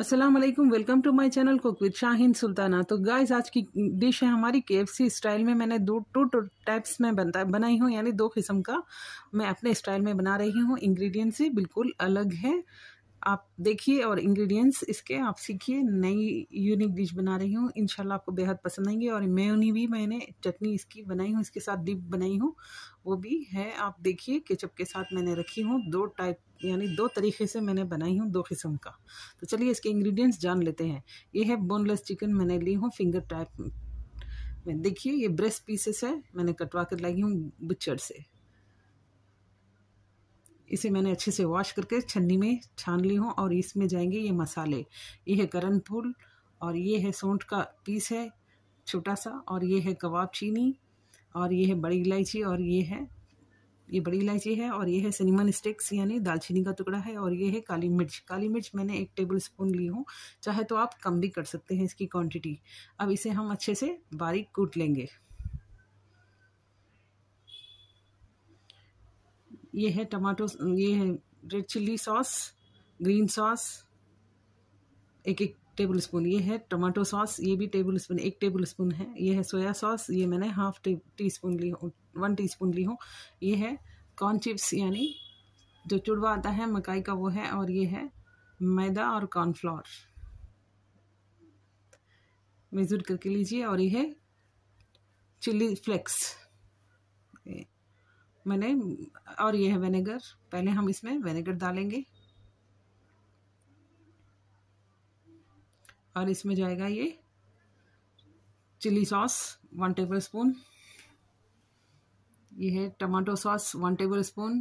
अस्सलाम वालेकुम welcome to my channel cook with Shaheen Sultana तो गाइस आज की डिश है हमारी के स्टाइल में मैंने दो टू टू टाइप्स में बनता बनाई हूँ यानी दो किस्म का मैं अपने स्टाइल में बना रही हूँ इंग्रेडिएंट्स ही बिल्कुल अलग है आप देखिए और इंग्रेडिएंट्स इसके आप सीखिए नई यूनिक डिश बना रही हूँ इनशाला आपको बेहद पसंद आएंगे और मेयोनी भी मैंने चटनी इसकी बनाई हूँ इसके साथ डिप बनाई हूँ वो भी है आप देखिए केचप के साथ मैंने रखी हूँ दो टाइप यानी दो तरीके से मैंने बनाई हूँ दो किस्म का तो चलिए इसके इंग्रीडियंट्स जान लेते हैं ये है बोनलेस चिकन मैंने ली हूँ फिंगर टाइप में देखिए ये ब्रेस्ट पीसेस है मैंने कटवा कर लाई हूँ बुच्चर से इसे मैंने अच्छे से वॉश करके छन्नी में छान ली हूँ और इसमें जाएंगे ये मसाले ये है करण फूल और ये है सौंठ का पीस है छोटा सा और ये है कबाब चीनी और ये है बड़ी इलायची और ये है ये बड़ी इलायची है और ये है सिनेमन स्टिक्स यानी दालचीनी का टुकड़ा है और ये है काली मिर्च काली मिर्च मैंने एक टेबल स्पून ली हूँ चाहे तो आप कम भी कर सकते हैं इसकी क्वांटिटी अब इसे हम अच्छे से बारीक कूट लेंगे ये है टमाटो ये है red chilli sauce green sauce एक एक टेबल स्पून ये है टमाटो सॉस ये भी टेबल स्पून एक टेबल स्पून है ये है सोया सॉस ये मैंने हाफ टी, टी स्पून ली हूँ वन टी स्पून ली हूँ ये है कॉर्न चिप्स यानी जो चुड़वा आता है मकाई का वो है और ये है मैदा और कॉर्नफ्लावर मेजर करके लीजिए और ये है चिल्ली फ्लेक्स मैंने और ये है वेनेगर पहले हम इसमें वेनेगर डालेंगे और इसमें जाएगा ये chilli sauce one tablespoon ये है tomato sauce one tablespoon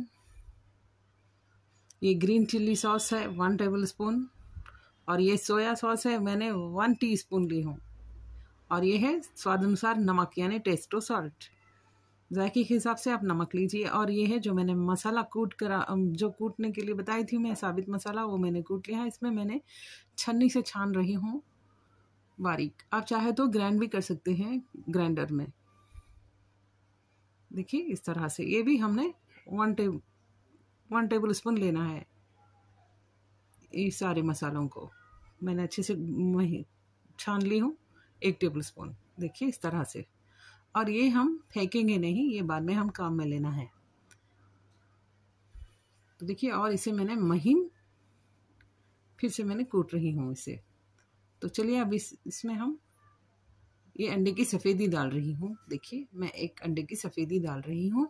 ये ग्रीन चिली सॉस है वन टेबल स्पून और ये सोया सॉस है मैंने वन टीस्पून ली हूँ और ये है स्वाद अनुसार नमक यानी टेस्टो सॉल्ट जायके के हिसाब से आप नमक लीजिए और ये है जो मैंने मसाला कूट करा जो कूटने के लिए बताई थी मैं साबित मसाला वो मैंने कूट लिया है इसमें मैंने छन्नी से छान रही हूँ बारीक आप चाहे तो ग्राइंड भी कर सकते हैं ग्राइंडर में देखिए इस तरह से ये भी हमने one tab one tablespoon लेना है ये सारे मसालों को मैंने अच्छे से छान ली हूँ एक टेबल स्पून देखिए इस तरह से और ये हम फेंकेंगे नहीं ये बाद में हम काम में लेना है तो देखिए और इसे मैंने महीन फिर से मैंने कूट रही हूँ इसे तो चलिए अब इस इसमें हम ये अंडे की सफ़ेदी डाल रही हूँ देखिए मैं एक अंडे की सफ़ेदी डाल रही हूँ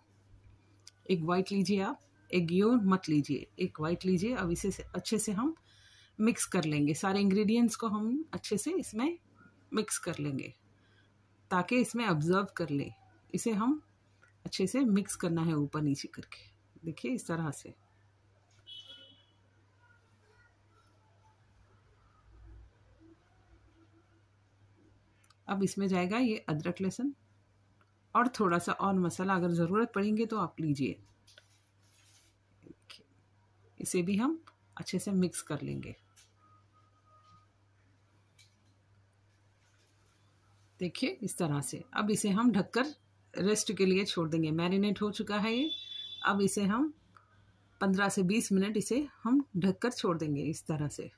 एक वाइट लीजिए आप एक योर मत लीजिए एक वाइट लीजिए अब इसे से, अच्छे से हम मिक्स कर लेंगे सारे इंग्रेडिएंट्स को हम अच्छे से इसमें मिक्स कर लेंगे ताकि इसमें ऑब्जर्व कर ले इसे हम अच्छे से मिक्स करना है ऊपर नीचे करके देखिए इस तरह से अब इसमें जाएगा ये अदरक लहसुन और थोड़ा सा और मसाला अगर ज़रूरत पड़ेंगे तो आप लीजिए इसे भी हम अच्छे से मिक्स कर लेंगे देखिए इस तरह से अब इसे हम ढककर रेस्ट के लिए छोड़ देंगे मैरिनेट हो चुका है ये अब इसे हम पंद्रह से बीस मिनट इसे हम ढककर छोड़ देंगे इस तरह से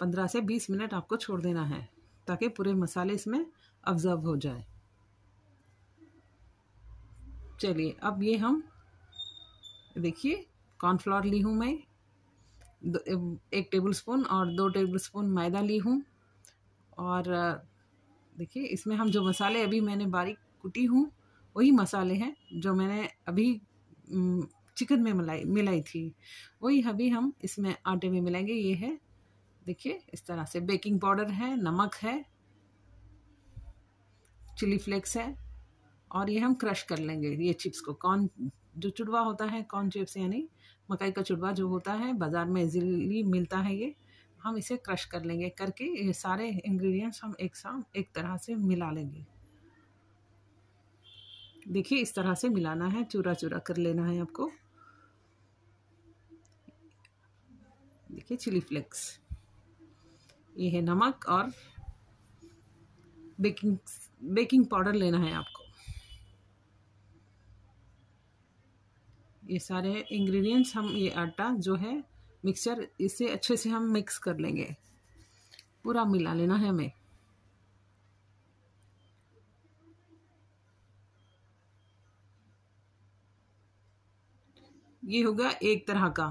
पंद्रह से बीस मिनट आपको छोड़ देना है ताकि पूरे मसाले इसमें ऑब्जर्व हो जाए चलिए अब ये हम देखिए कॉर्नफ्लावर ली हूँ मैं एक टेबलस्पून और दो टेबलस्पून मैदा ली हूँ और देखिए इसमें हम जो मसाले अभी मैंने बारीक कुटी हूँ वही मसाले हैं जो मैंने अभी चिकन में मिलाई मिलाई थी वही अभी हम इसमें आटे में मिलाएंगे ये है देखिए इस तरह से बेकिंग पाउडर है नमक है चिली फ्लेक्स है और ये हम क्रश कर लेंगे ये चिप्स को कॉर्न जो चुड़वा होता है कॉर्न चिप्स यानी मकई का चुड़वा जो होता है बाज़ार में इजीली मिलता है ये हम इसे क्रश कर लेंगे करके ये सारे इंग्रेडिएंट्स हम एक साथ एक तरह से मिला लेंगे देखिए इस तरह से मिलाना है चूरा चूरा कर लेना है आपको देखिए चिली फ्लेक्स ये है नमक और बेकिंग बेकिंग पाउडर लेना है आपको ये सारे इंग्रेडिएंट्स हम ये आटा जो है मिक्सचर इसे अच्छे से हम मिक्स कर लेंगे पूरा मिला लेना है हमें ये होगा एक तरह का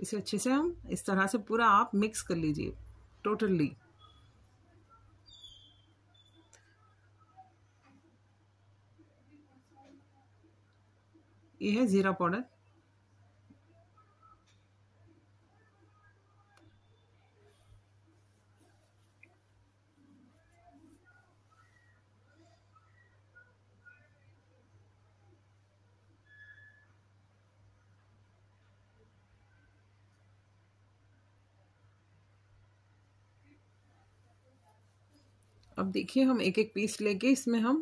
इसे अच्छे से हम इस तरह से पूरा आप मिक्स कर लीजिए टोटली यह है ज़ीरा पाउडर अब देखिए हम एक एक पीस लेके इसमें हम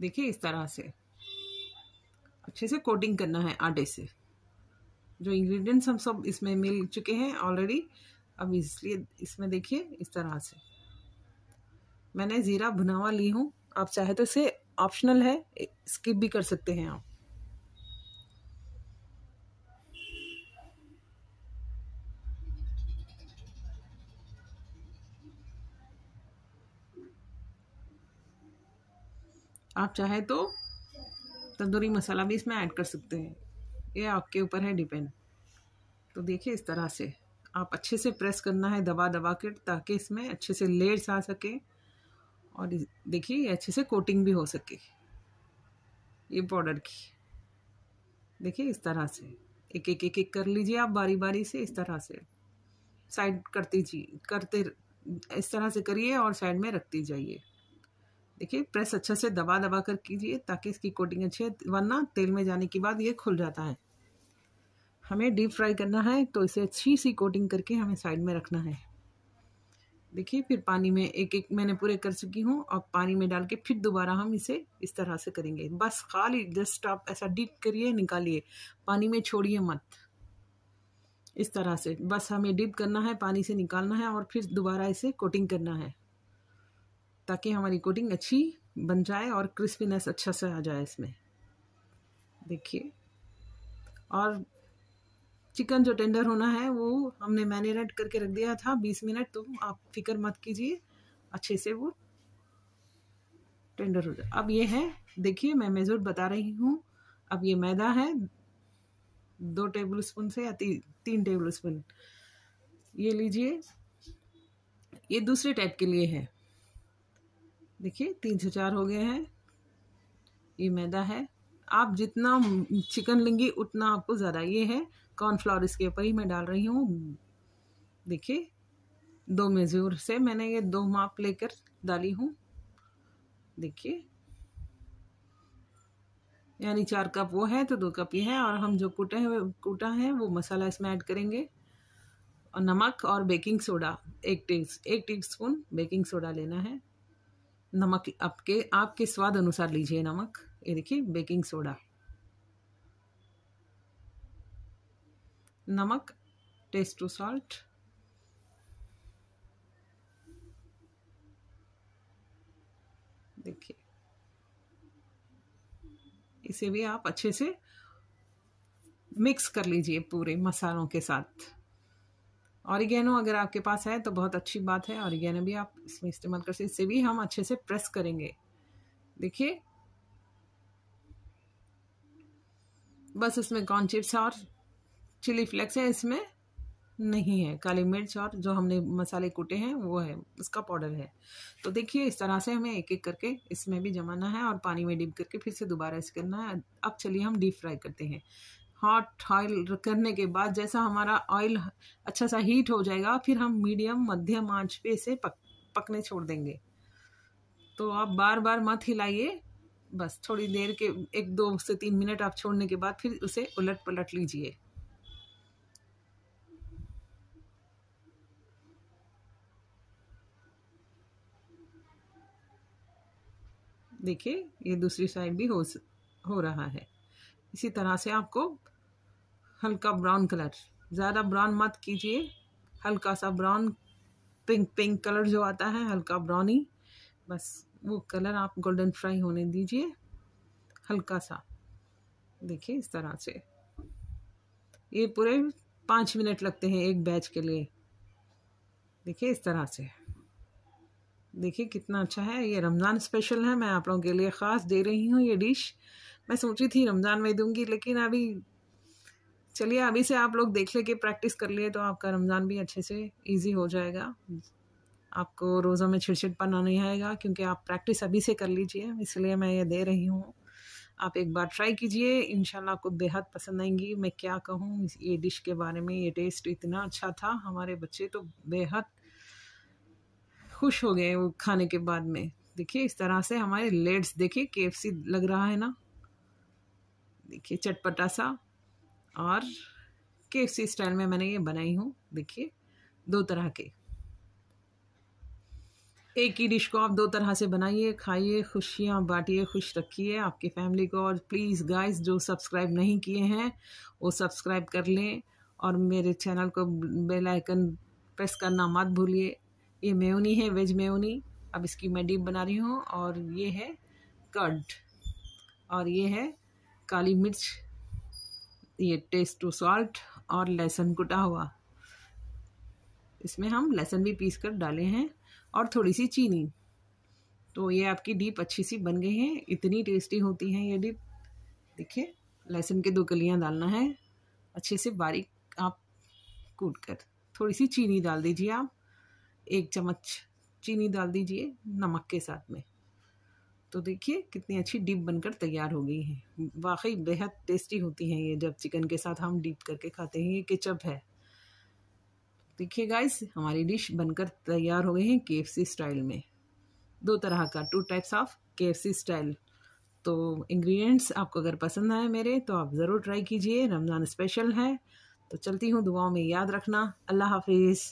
देखिए इस तरह से अच्छे से कोटिंग करना है आटे से जो इंग्रेडिएंट्स हम सब इसमें मिल चुके हैं ऑलरेडी अब इसलिए इसमें देखिए इस तरह से मैंने ज़ीरा भुनावा ली हूँ आप चाहे तो इसे ऑप्शनल है स्किप भी कर सकते हैं आप आप चाहे तो तंदूरी मसाला भी इसमें ऐड कर सकते हैं ये आपके ऊपर है डिपेंड तो देखिए इस तरह से आप अच्छे से प्रेस करना है दबा दबा के ताकि इसमें अच्छे से लेयर्स आ सके और देखिए ये अच्छे से कोटिंग भी हो सके ये पाउडर की देखिए इस तरह से एक एक एक एक कर लीजिए आप बारी बारी से इस तरह से साइड करती जी करते इस तरह से करिए और साइड में रखती जाइए देखिए प्रेस अच्छे से दबा दबा कर कीजिए ताकि इसकी कोटिंग अच्छी है वरना तेल में जाने के बाद ये खुल जाता है हमें डीप फ्राई करना है तो इसे अच्छी सी कोटिंग करके हमें साइड में रखना है देखिए फिर पानी में एक एक मैंने पूरे कर चुकी हूँ और पानी में डाल के फिर दोबारा हम इसे इस तरह से करेंगे बस खाली जस्ट आप ऐसा डीप करिए निकालिए पानी में छोड़िए मत इस तरह से बस हमें डिप करना है पानी से निकालना है और फिर दोबारा इसे कोटिंग करना है ताकि हमारी कोटिंग अच्छी बन जाए और क्रिस्पीनेस अच्छा से आ जाए इसमें देखिए और चिकन जो टेंडर होना है वो हमने मैरिनेट करके रख दिया था बीस मिनट तो आप फिक्र मत कीजिए अच्छे से वो टेंडर हो जाए अब ये है देखिए मैं मेजर बता रही हूँ अब ये मैदा है दो टेबल स्पून से या ती, तीन टेबल स्पून ये लीजिए ये दूसरे टाइप के लिए है देखिए तीन से चार हो गए हैं ये मैदा है आप जितना चिकन लेंगी उतना आपको ज़्यादा ये है कॉर्नफ्लावर इसके ऊपर ही मैं डाल रही हूँ देखिए दो मेजूर से मैंने ये दो माप लेकर डाली हूँ देखिए यानी चार कप वो है तो दो कप ये है और हम जो कूटे हैं कूटा है वो मसाला इसमें ऐड करेंगे और नमक और बेकिंग सोडा एक टी एक टी स्पून बेकिंग सोडा लेना है नमक आपके आपके स्वाद अनुसार लीजिए नमक ये देखिए बेकिंग सोडा नमक टेस्ट टू सॉल्ट देखिए इसे भी आप अच्छे से मिक्स कर लीजिए पूरे मसालों के साथ ऑरिगेनो अगर आपके पास है तो बहुत अच्छी बात है ऑरिगेनो भी आप इसमें इस्तेमाल कर सकते इससे भी हम अच्छे से प्रेस करेंगे देखिए बस इसमें कॉर्न चिप्स और चिली फ्लेक्स है इसमें नहीं है काली मिर्च और जो हमने मसाले कूटे हैं वो है उसका पाउडर है तो देखिए इस तरह से हमें एक एक करके इसमें भी जमाना है और पानी में डिप करके फिर से दोबारा इसे करना है अब चलिए हम डीप फ्राई करते हैं हॉट ऑयल करने के बाद जैसा हमारा ऑयल अच्छा सा हीट हो जाएगा फिर हम मीडियम मध्यम आंच पे इसे पक पकने छोड़ देंगे तो आप बार बार मत हिलाइए बस थोड़ी देर के एक दो से तीन मिनट आप छोड़ने के बाद फिर उसे उलट पलट लीजिए देखिए ये दूसरी साइड भी हो हो रहा है इसी तरह से आपको हल्का ब्राउन कलर ज़्यादा ब्राउन मत कीजिए हल्का सा ब्राउन पिंक पिंक कलर जो आता है हल्का ब्राउन ही बस वो कलर आप गोल्डन फ्राई होने दीजिए हल्का सा देखिए इस तरह से ये पूरे पाँच मिनट लगते हैं एक बैच के लिए देखिए इस तरह से देखिए कितना अच्छा है ये रमज़ान स्पेशल है मैं आप लोगों के लिए ख़ास दे रही हूँ ये डिश मैं सोची थी रमज़ान में दूंगी लेकिन अभी चलिए अभी से आप लोग देख ले के प्रैक्टिस कर लिए तो आपका रमज़ान भी अच्छे से इजी हो जाएगा आपको रोज़ों में पाना नहीं आएगा क्योंकि आप प्रैक्टिस अभी से कर लीजिए इसलिए मैं ये दे रही हूँ आप एक बार ट्राई कीजिए इन आपको बेहद पसंद आएंगी मैं क्या कहूँ ये डिश के बारे में ये टेस्ट इतना अच्छा था हमारे बच्चे तो बेहद खुश हो गए वो खाने के बाद में देखिए इस तरह से हमारे लेट्स देखिए के लग रहा है ना देखिए चटपटा सा और के स्टाइल में मैंने ये बनाई हूँ देखिए दो तरह के एक ही डिश को आप दो तरह से बनाइए खाइए खुशियाँ बांटिए खुश रखिए आपकी फैमिली को और प्लीज़ गाइस जो सब्सक्राइब नहीं किए हैं वो सब्सक्राइब कर लें और मेरे चैनल को बेल आइकन प्रेस करना मत भूलिए ये मेयोनी है वेज मेयोनी अब इसकी मैं डीप बना रही हूँ और ये है कर्ड और ये है काली मिर्च ये टेस्ट टू सॉल्ट और लहसुन कुटा हुआ इसमें हम लहसुन भी पीस कर डाले हैं और थोड़ी सी चीनी तो ये आपकी डीप अच्छी सी बन गई है इतनी टेस्टी होती है ये डीप देखिए लहसुन के दो कलियाँ डालना है अच्छे से बारीक आप कूट कर थोड़ी सी चीनी डाल दीजिए आप एक चम्मच चीनी डाल दीजिए नमक के साथ में तो देखिए कितनी अच्छी डीप बनकर तैयार हो गई है वाकई बेहद टेस्टी होती हैं ये जब चिकन के साथ हम डीप करके खाते हैं ये केचप है देखिए गाइस हमारी डिश बनकर तैयार हो गई है के स्टाइल में दो तरह का टू टाइप्स ऑफ के स्टाइल तो इंग्रेडिएंट्स आपको अगर पसंद आए मेरे तो आप ज़रूर ट्राई कीजिए रमज़ान स्पेशल है तो चलती हूँ दुआओं में याद रखना अल्लाह हाफिज़